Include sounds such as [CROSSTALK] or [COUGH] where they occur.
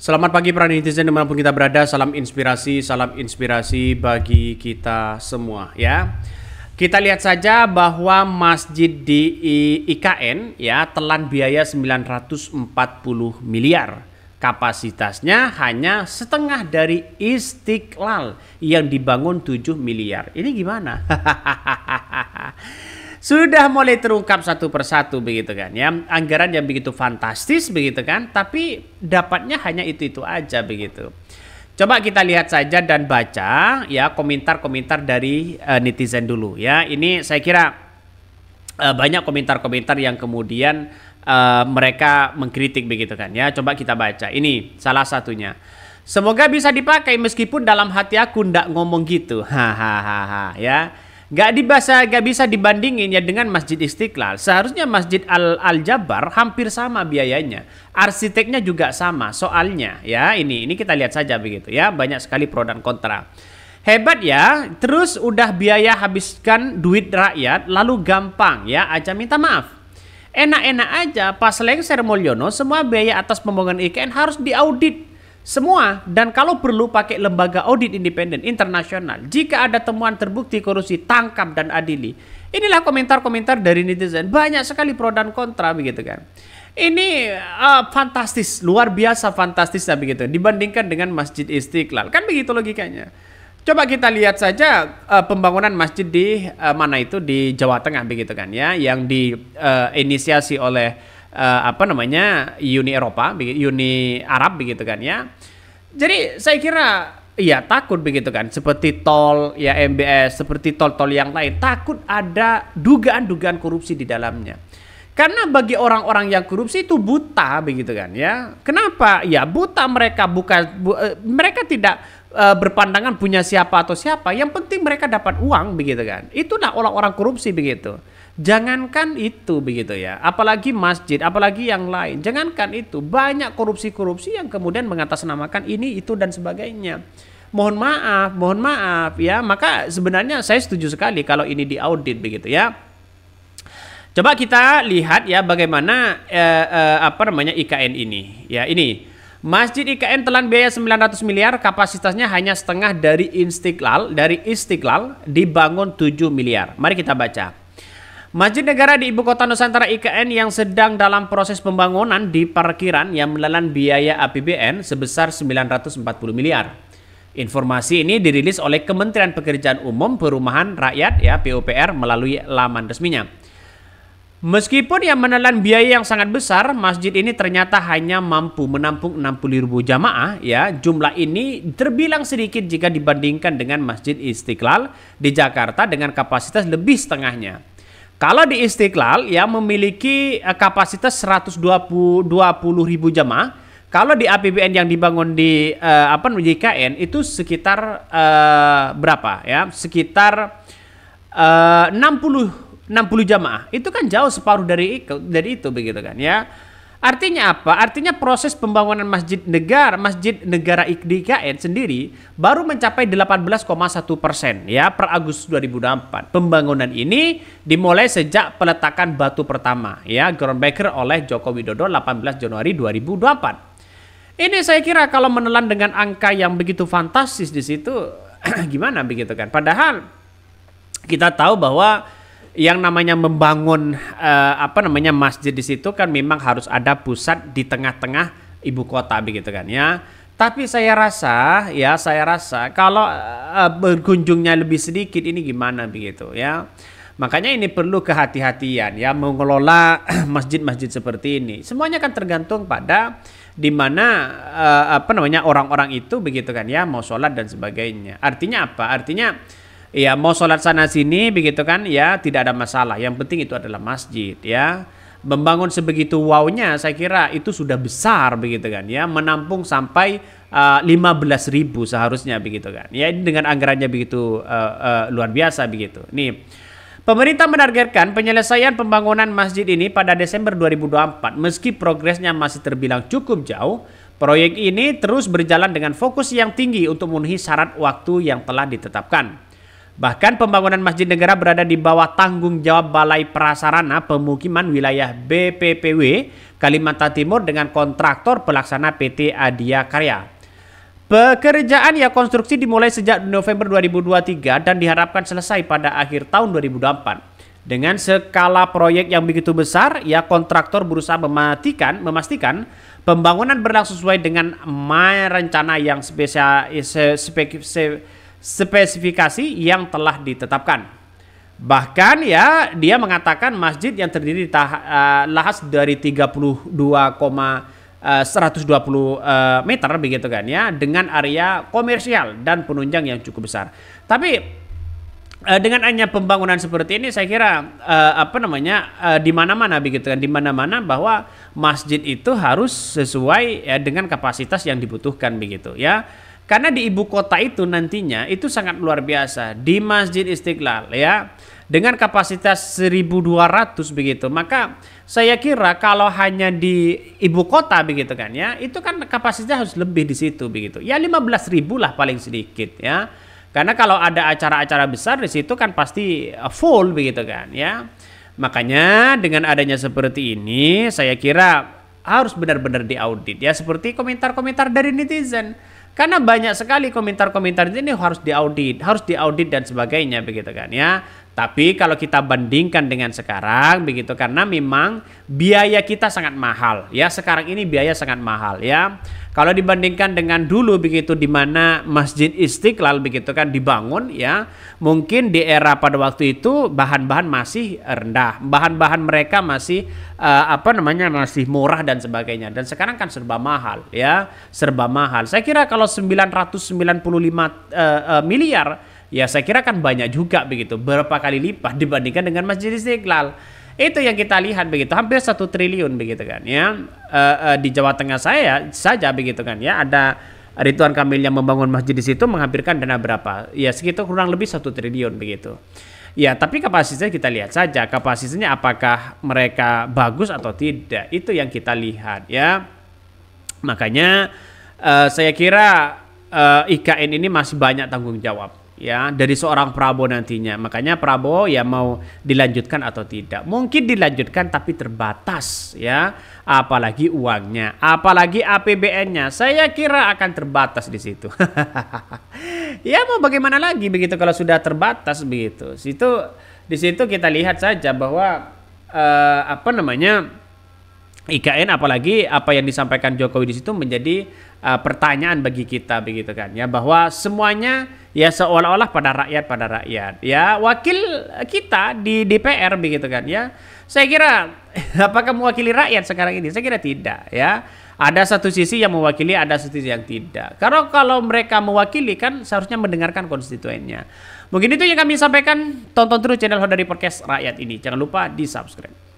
Selamat pagi para netizen dimanapun kita berada. Salam inspirasi, salam inspirasi bagi kita semua ya. Kita lihat saja bahwa masjid di IKN ya telan biaya 940 miliar. Kapasitasnya hanya setengah dari Istiqlal yang dibangun 7 miliar. Ini gimana? [LAUGHS] Sudah mulai terungkap satu persatu begitu kan ya. Anggaran yang begitu fantastis begitu kan, tapi dapatnya hanya itu-itu aja begitu. Coba kita lihat saja dan baca ya komentar-komentar dari uh, netizen dulu ya. Ini saya kira uh, banyak komentar-komentar yang kemudian uh, mereka mengkritik begitu kan ya. Coba kita baca. Ini salah satunya. Semoga bisa dipakai meskipun dalam hati aku ndak ngomong gitu. Hahaha [LAUGHS] ya. Gak dibasa, gak bisa dibandingin ya dengan Masjid Istiqlal. Seharusnya Masjid Al Al Jabar hampir sama biayanya, arsiteknya juga sama. Soalnya ya ini ini kita lihat saja begitu ya banyak sekali pro dan kontra. Hebat ya, terus udah biaya habiskan duit rakyat, lalu gampang ya, aja minta maaf. Enak-enak aja, pas lengser Mulyono, semua biaya atas pembangunan IKN harus diaudit semua dan kalau perlu pakai lembaga audit independen internasional. Jika ada temuan terbukti korupsi, tangkap dan adili. Inilah komentar-komentar dari netizen. Banyak sekali pro dan kontra begitu kan. Ini uh, fantastis, luar biasa fantastis fantastisnya begitu dibandingkan dengan Masjid Istiqlal. Kan begitu logikanya. Coba kita lihat saja uh, pembangunan masjid di uh, mana itu di Jawa Tengah begitu kan ya yang diinisiasi uh, oleh uh, apa namanya Uni Eropa, Uni Arab begitu kan ya. Jadi saya kira ya takut begitu kan, seperti tol ya MBS, seperti tol-tol yang lain, takut ada dugaan-dugaan korupsi di dalamnya. Karena bagi orang-orang yang korupsi itu buta begitu kan ya. Kenapa? Ya buta mereka bukan bu, uh, mereka tidak eh, berpandangan punya siapa atau siapa. Yang penting mereka dapat uang begitu kan. Itulah orang-orang korupsi begitu. Jangankan itu begitu ya, apalagi masjid, apalagi yang lain. Jangankan itu, banyak korupsi-korupsi yang kemudian mengatasnamakan ini, itu dan sebagainya. Mohon maaf, mohon maaf ya. Maka sebenarnya saya setuju sekali kalau ini diaudit begitu ya. Coba kita lihat ya bagaimana eh, eh, apa namanya IKN ini. Ya, ini Masjid IKN telan biaya 900 miliar, kapasitasnya hanya setengah dari Istiqlal, dari Istiqlal dibangun 7 miliar. Mari kita baca. Masjid Negara di Ibu Kota Nusantara IKN yang sedang dalam proses pembangunan di parkiran yang menelan biaya APBN sebesar 940 miliar. Informasi ini dirilis oleh Kementerian Pekerjaan Umum Perumahan Rakyat ya PUPR melalui laman resminya. Meskipun yang menelan biaya yang sangat besar, masjid ini ternyata hanya mampu menampung ribu jamaah ya. Jumlah ini terbilang sedikit jika dibandingkan dengan Masjid Istiqlal di Jakarta dengan kapasitas lebih setengahnya. Kalau di Istiqlal ya memiliki eh, kapasitas 120 ribu jemaah, kalau di APBN yang dibangun di uh, apa JKN itu sekitar uh, berapa ya? Sekitar uh, 60 60 jamaah. Itu kan jauh separuh dari dari itu begitu kan ya. Artinya apa? Artinya proses pembangunan masjid negara, masjid negara IKN sendiri baru mencapai 18,1 persen ya per Agustus 2004. Pembangunan ini dimulai sejak peletakan batu pertama ya groundbreaker oleh Joko Widodo 18 Januari 2024. Ini saya kira kalau menelan dengan angka yang begitu fantastis di situ [CLEARS THROAT] gimana begitu kan? Padahal kita tahu bahwa yang namanya membangun uh, apa namanya masjid di situ kan memang harus ada pusat di tengah-tengah ibu kota begitu kan ya. Tapi saya rasa ya saya rasa kalau uh, berkunjungnya lebih sedikit ini gimana begitu ya. Makanya ini perlu kehati-hatian ya mengelola [CLEARS THROAT] masjid-masjid seperti ini. Semuanya kan tergantung pada di mana uh, apa namanya orang-orang itu begitu kan ya mau sholat dan sebagainya. Artinya apa? Artinya ya mau sholat sana sini begitu kan ya tidak ada masalah yang penting itu adalah masjid ya membangun sebegitu wownya saya kira itu sudah besar begitu kan ya menampung sampai eh, lima belas ribu seharusnya begitu kan ya dengan anggarannya begitu uh, uh, luar biasa begitu nih Pemerintah menargetkan penyelesaian pembangunan masjid ini pada Desember 2024 meski progresnya masih terbilang cukup jauh proyek ini terus berjalan dengan fokus yang tinggi untuk memenuhi syarat waktu yang telah ditetapkan Bahkan pembangunan masjid negara berada di bawah tanggung jawab Balai Prasarana Pemukiman Wilayah BPPW Kalimantan Timur dengan kontraktor pelaksana PT Adia Karya. Pekerjaan ya konstruksi dimulai sejak November 2023 dan diharapkan selesai pada akhir tahun 2024. Dengan skala proyek yang begitu besar, ya kontraktor berusaha mematikan, memastikan pembangunan berlangsung sesuai dengan rencana yang spesial, spe, spe, spesifikasi yang telah ditetapkan. Bahkan ya dia mengatakan masjid yang terdiri tah, uh, lahas dari 32, Uh, 120 uh, meter begitu kan ya dengan area komersial dan penunjang yang cukup besar. Tapi uh, dengan hanya pembangunan seperti ini saya kira uh, apa namanya uh, di mana-mana begitu kan di mana-mana bahwa masjid itu harus sesuai ya dengan kapasitas yang dibutuhkan begitu ya. Karena di ibu kota itu nantinya itu sangat luar biasa di Masjid Istiqlal ya dengan kapasitas 1200 begitu. Maka saya kira kalau hanya di ibu kota begitu kan ya, itu kan kapasitas harus lebih di situ begitu. Ya 15.000 lah paling sedikit ya. Karena kalau ada acara-acara besar di situ kan pasti uh, full begitu kan ya. Makanya dengan adanya seperti ini saya kira harus benar-benar diaudit ya seperti komentar-komentar dari netizen karena banyak sekali komentar-komentar ini harus diaudit, harus diaudit dan sebagainya begitu kan ya. Tapi kalau kita bandingkan dengan sekarang begitu karena memang biaya kita sangat mahal ya sekarang ini biaya sangat mahal ya. Kalau dibandingkan dengan dulu begitu di mana Masjid Istiqlal begitu kan dibangun ya, mungkin di era pada waktu itu bahan-bahan masih rendah, bahan-bahan mereka masih uh, apa namanya masih murah dan sebagainya. Dan sekarang kan serba mahal ya, serba mahal. Saya kira kalau 995 uh, uh, miliar ya saya kira kan banyak juga begitu berapa kali lipat dibandingkan dengan Masjid Istiqlal itu yang kita lihat begitu hampir satu triliun begitu kan ya e, e, di Jawa Tengah saya saja begitu kan ya ada Rituan Kamil yang membangun masjid di situ menghampirkan dana berapa ya sekitar kurang lebih satu triliun begitu ya tapi kapasitasnya kita lihat saja kapasitasnya apakah mereka bagus atau tidak itu yang kita lihat ya makanya e, saya kira e, IKN ini masih banyak tanggung jawab ya dari seorang Prabowo nantinya. Makanya Prabowo ya mau dilanjutkan atau tidak. Mungkin dilanjutkan tapi terbatas ya, apalagi uangnya, apalagi APBN-nya. Saya kira akan terbatas di situ. [LAUGHS] ya mau bagaimana lagi begitu kalau sudah terbatas begitu. Situ di situ kita lihat saja bahwa eh, apa namanya? IKN apalagi apa yang disampaikan Jokowi di situ menjadi uh, pertanyaan bagi kita begitu kan ya bahwa semuanya ya seolah-olah pada rakyat pada rakyat ya wakil kita di DPR begitu kan ya saya kira [LAUGHS] apakah mewakili rakyat sekarang ini saya kira tidak ya ada satu sisi yang mewakili ada satu sisi yang tidak karena kalau mereka mewakili kan seharusnya mendengarkan konstituennya mungkin itu yang kami sampaikan tonton terus channel dari podcast rakyat ini jangan lupa di subscribe